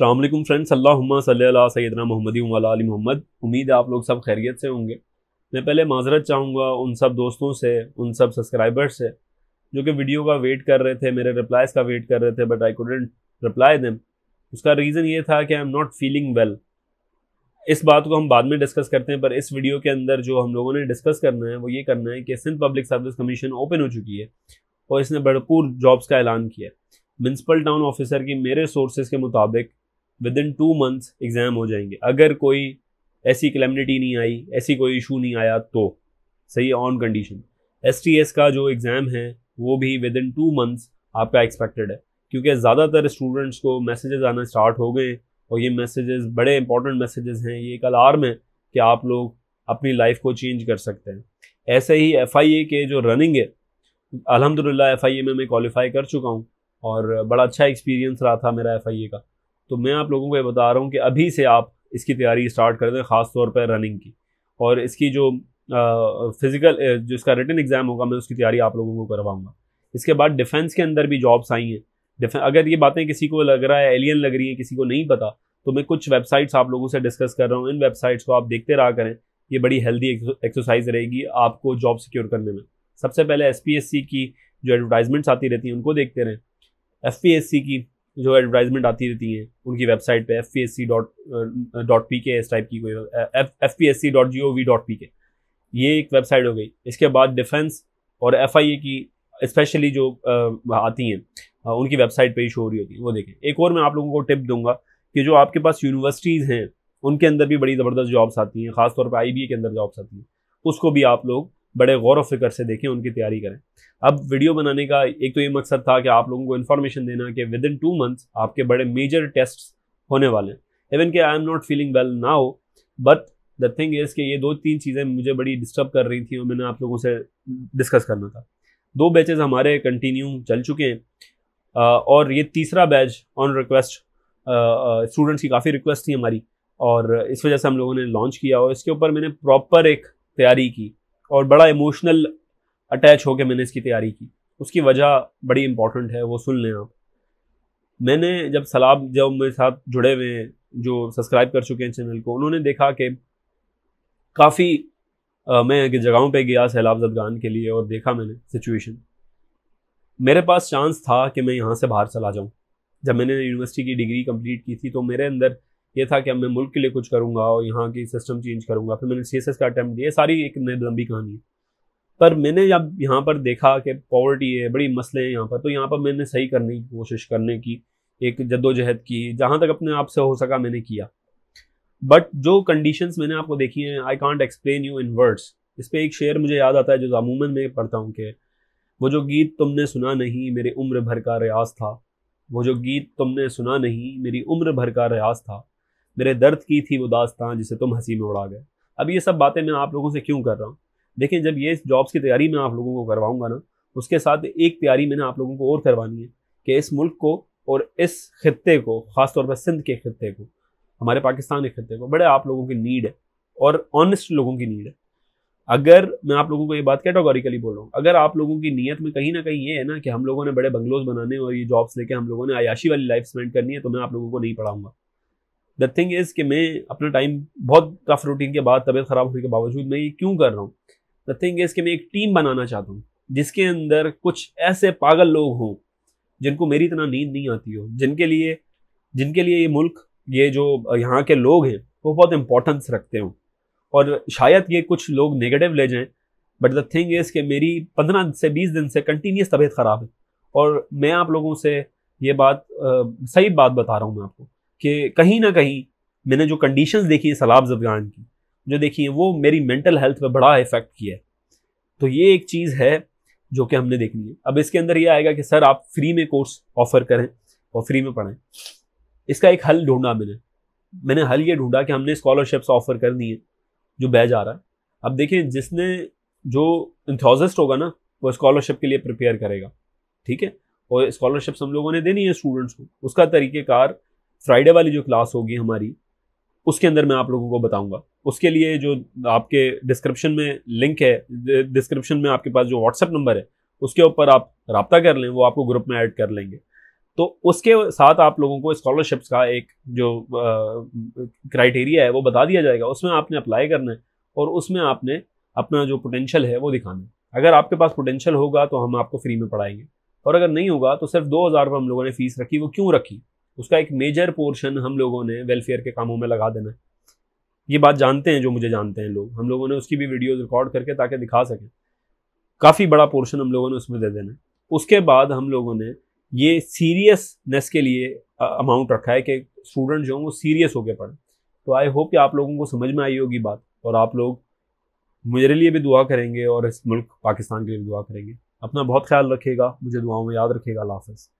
अल्लाम फ्रेंड्स अल्लाम सैदना मोहम्मदी वाला मोहम्मद उम्मीद है आप लोग सब खैरियत से होंगे मैं पहले माजरत चाहूँगा उन सब दोस्तों से उन सब सब्सक्राइबर्स से जो कि वीडियो का वेट कर रहे थे मेरे रिप्लाइज़ का वेट कर रहे थे but I couldn't reply them उसका रीज़न ये था कि I am not feeling well इस बात को हम बाद में डिस्कस करते हैं पर इस वीडियो के अंदर जो हम लोगों ने डिस्कस करना है वो ये करना है कि Sindh public service commission open हो चुकी है और इसने भरपूर जॉब्स का ऐलान किया है म्यूनसिपल टाउन ऑफिसर की मेरे सोर्सेज के मुताबिक within two months exam हो जाएंगे अगर कोई ऐसी क्लेमिनिटी नहीं आई ऐसी कोई इशू नहीं आया तो सही ऑन कंडीशन एस का जो एग्ज़ाम है वो भी विद इन टू मंथ्स आपका एक्सपेक्टेड है क्योंकि ज़्यादातर स्टूडेंट्स को मैसेजेस आना स्टार्ट हो गए और ये मैसेजेस बड़े इंपॉर्टेंट मैसेजेस हैं ये एक अलार्म है कि आप लोग अपनी लाइफ को चेंज कर सकते हैं ऐसे ही एफ़ के जो रनिंग है अलहमदिल्ला एफ़ में मैं क्वालिफ़ाई कर चुका हूँ और बड़ा अच्छा एक्सपीरियंस रहा था मेरा एफ़ का तो मैं आप लोगों को ये बता रहा हूँ कि अभी से आप इसकी तैयारी स्टार्ट कर दें ख़ास तौर पर रनिंग की और इसकी जो फिज़िकल जो इसका रिटर्न एग्ज़ाम होगा मैं उसकी तैयारी आप लोगों को करवाऊँगा इसके बाद डिफेंस के अंदर भी जॉब्स आई हैं डिफें अगर ये बातें किसी को लग रहा है एलियन लग रही हैं किसी को नहीं पता तो मैं कुछ वेबसाइट्स आप लोगों से डिस्कस कर रहा हूँ इन वेबसाइट्स को आप देखते रहा करें ये बड़ी हेल्दी एक्सरसाइज रहेगी आपको जॉब सिक्योर करने में सबसे पहले एस की जो एडवर्टाइजमेंट्स आती रहती हैं उनको देखते रहें एफ की जो एडवर्टाइजमेंट आती रहती हैं उनकी वेबसाइट पे F P S C dot dot P K इस टाइप की कोई F P S C dot G O V dot P K ये एक वेबसाइट हो गई इसके बाद डिफेंस और एफ आई ए की स्पेशली जो आती हैं उनकी वेबसाइट पे ही शो हो रही होती है वो देखें एक और मैं आप लोगों को टिप दूंगा कि जो आपके पास यूनिवर्सिटीज़ हैं उनके अंदर भी बड़ी ज़बरदस्त जॉब्स आती हैं खासतौर पर आई बी ए के अंदर जॉब्स आती हैं उसको भी आप लोग बड़े गौर व फिक्र से देखें उनकी तैयारी करें अब वीडियो बनाने का एक तो ये मकसद था कि आप लोगों को इन्फॉर्मेशन देना कि विद इन टू मंथ्स आपके बड़े मेजर टेस्ट होने वाले हैं इवन के I am not feeling well ना हो बट द थिंग इज़ कि ये दो तीन चीज़ें मुझे बड़ी डिस्टर्ब कर रही थी और मैंने आप लोगों से डिस्कस करना था दो बैचेज हमारे कंटिन्यू चल चुके हैं और ये तीसरा बैच ऑन रिक्वेस्ट स्टूडेंट्स की काफ़ी रिक्वेस्ट थी हमारी और इस वजह से हम लोगों ने लॉन्च किया और इसके ऊपर मैंने प्रॉपर एक तैयारी की और बड़ा इमोशनल अटैच होकर मैंने इसकी तैयारी की उसकी वजह बड़ी इंपॉर्टेंट है वो सुन लें आप मैंने जब सलाब जब मेरे साथ जुड़े हुए हैं जो सब्सक्राइब कर चुके हैं चैनल को उन्होंने देखा कि काफ़ी मैं जगहों पे गया सैलाब जदगान के लिए और देखा मैंने सिचुएशन मेरे पास चांस था कि मैं यहाँ से बाहर चला जाऊँ जब मैंने यूनिवर्सिटी की डिग्री कंप्लीट की थी तो मेरे अंदर ये था कि अब मैं मुल्क के लिए कुछ करूँगा और यहाँ की सिस्टम चेंज करूँगा फिर मैंने सी का अटैम्प्ट दिया सारी एक लंबी कहानी है पर मैंने जब यहाँ पर देखा कि पॉवर्टी है बड़ी मसले हैं यहाँ पर तो यहाँ पर मैंने सही करने की कोशिश करने की एक जद्दोजहद की जहाँ तक अपने आप से हो सका मैंने किया बट जो कंडीशंस मैंने आपको देखी हैं I can't explain you in words इस पर एक शेर मुझे याद आता है जो अमूमन मैं पढ़ता हूँ कि वो जो गीत तुमने सुना नहीं मेरे उम्र भर का रियाज था वो जो गीत तुमने सुना नहीं मेरी उम्र भर का रियाज था मेरे दर्द की थी वो दास्तान जिसे तुम हंसी में उड़ा गए अब ये सब बातें मैं आप लोगों से क्यों कर रहा हूँ देखिए जब ये जॉब्स की तैयारी मैं आप लोगों को करवाऊंगा ना उसके साथ एक तैयारी मैंने आप लोगों को और करवानी है कि इस मुल्क को और इस खत्े को ख़ासतौर पर सिंध के खत्े को हमारे पाकिस्तान के खत्े को बड़े आप लोगों की नीड है और ऑनेस्ट लोगों की नीड है अगर मैं आप लोगों को ये बात कैटोगिकली बोल रहा हूँ अगर आप लोगों की नीयत में कहीं ना कहीं ये है ना कि हम लोगों ने बड़े बंगलोज बनाने और ये जॉब्स लेके हम लोगों ने आयाशी वाली लाइफ स्पेंड करनी है तो मैं आप लोगों को नहीं पढ़ाऊंगा द थिंग इज़ कि मैं अपना टाइम बहुत टफ रूटीन के बाद तबीयत ख़राब होने के बावजूद मैं ये क्यों कर रहा हूँ द थिंग इज़ कि मैं एक टीम बनाना चाहता हूँ जिसके अंदर कुछ ऐसे पागल लोग हों जिनको मेरी इतना नींद नहीं आती हो जिनके लिए जिनके लिए ये मुल्क ये जो यहाँ के लोग हैं वो बहुत इंपॉर्टेंस रखते हों और शायद ये कुछ लोग नेगेटिव ले जाएं बट द थिंग इज़ कि मेरी पंद्रह से बीस दिन से कंटिन्यूस तबीयत ख़राब है और मैं आप लोगों से ये बात आ, सही बात बता रहा हूँ मैं आपको कि कहीं ना कहीं मैंने जो कंडीशंस देखी है सलाब जबगान की जो देखी है वो मेरी मेंटल हेल्थ पे बड़ा इफेक्ट किया है तो ये एक चीज़ है जो कि हमने देखनी है अब इसके अंदर ये आएगा कि सर आप फ्री में कोर्स ऑफर करें और फ्री में पढ़ें इसका एक हल ढूंढा मैंने मैंने हल ये ढूंढा कि हमने स्कॉलरशिप्स ऑफर कर दी हैं जो बैज आ रहा है अब देखें जिसने जो इंथोजिस्ट होगा ना वो स्कॉलरशिप के लिए प्रिपेयर करेगा ठीक है और स्कॉलरशिप्स हम लोगों ने देनी है स्टूडेंट्स को उसका तरीक़ेकार फ्राइडे वाली जो क्लास होगी हमारी उसके अंदर मैं आप लोगों को बताऊंगा उसके लिए जो आपके डिस्क्रिप्शन में लिंक है डिस्क्रिप्शन में आपके पास जो व्हाट्सअप नंबर है उसके ऊपर आप रबता कर लें वो आपको ग्रुप में ऐड कर लेंगे तो उसके साथ आप लोगों को स्कॉलरशिप्स का एक जो क्राइटेरिया है वो बता दिया जाएगा उसमें आपने अप्लाई करना है और उसमें आपने अपना जो पोटेंशियल है वो दिखाना है अगर आपके पास पोटेंशियल होगा तो हम आपको फ्री में पढ़ाएंगे और अगर नहीं होगा तो सिर्फ दो हज़ार हम लोगों ने फीस रखी वो क्यों रखी उसका एक मेजर पोर्शन हम लोगों ने वेलफेयर के कामों में लगा देना है ये बात जानते हैं जो मुझे जानते हैं लोग हम लोगों ने उसकी भी वीडियोज़ रिकॉर्ड करके ताकि दिखा सकें काफ़ी बड़ा पोर्शन हम लोगों ने उसमें दे देना है उसके बाद हम लोगों ने ये सीरियसनेस के लिए अमाउंट रखा है कि स्टूडेंट जो हैं वो सीरियस होकर पढ़ें तो आई होप कि आप लोगों को समझ में आई होगी बात और आप लोग मेरे लिए भी दुआ करेंगे और इस मुल्क पाकिस्तान के लिए भी दुआ करेंगे अपना बहुत ख्याल रखेगा मुझे दुआओं में याद रखेगा हाफ